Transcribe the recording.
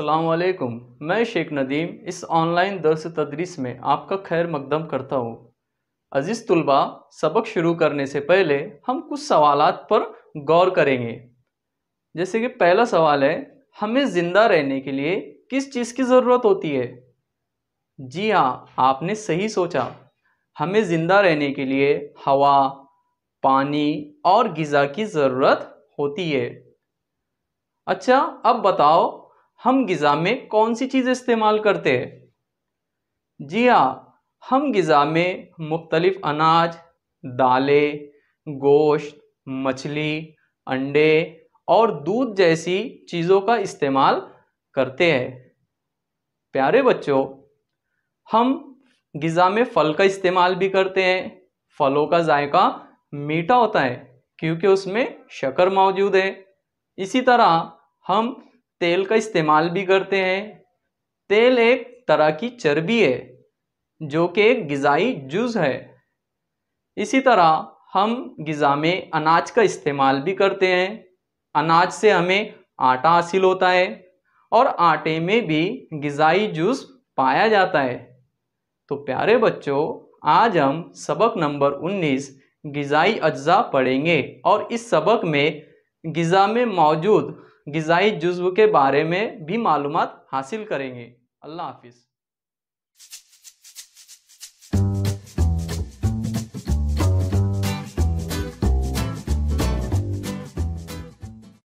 असलकुम मैं शेख नदीम इस ऑनलाइन दर्स तदरीस में आपका खैर मकदम करता हूँ अज़ीज़ तलबा सबक शुरू करने से पहले हम कुछ सवाल पर गौर करेंगे जैसे कि पहला सवाल है हमें ज़िंदा रहने के लिए किस चीज़ की ज़रूरत होती है जी हाँ आपने सही सोचा हमें ज़िंदा रहने के लिए हवा पानी और गज़ा की ज़रूरत होती है अच्छा अब बताओ हम गिज़ा में कौन सी चीज़ इस्तेमाल करते हैं जी हाँ हम गिज़ा में मुख्तलिफ़ अनाज दालें गोश्त मछली अंडे और दूध जैसी चीज़ों का इस्तेमाल करते हैं प्यारे बच्चों हम गिज़ा में फल का इस्तेमाल भी करते हैं फलों का जायका मीठा होता है क्योंकि उसमें शक्कर मौजूद है इसी तरह हम तेल का इस्तेमाल भी करते हैं तेल एक तरह की चर्बी है जो कि एक गज़ाई जुज़ है इसी तरह हम गज़ा में अनाज का इस्तेमाल भी करते हैं अनाज से हमें आटा हासिल होता है और आटे में भी गज़ाई जूस पाया जाता है तो प्यारे बच्चों आज हम सबक नंबर 19 गज़ाई अज्जा पढ़ेंगे और इस सबक में गज़ा में मौजूद गज़ाई जुज्व के बारे में भी मालूम हासिल करेंगे अल्लाह हाफिज़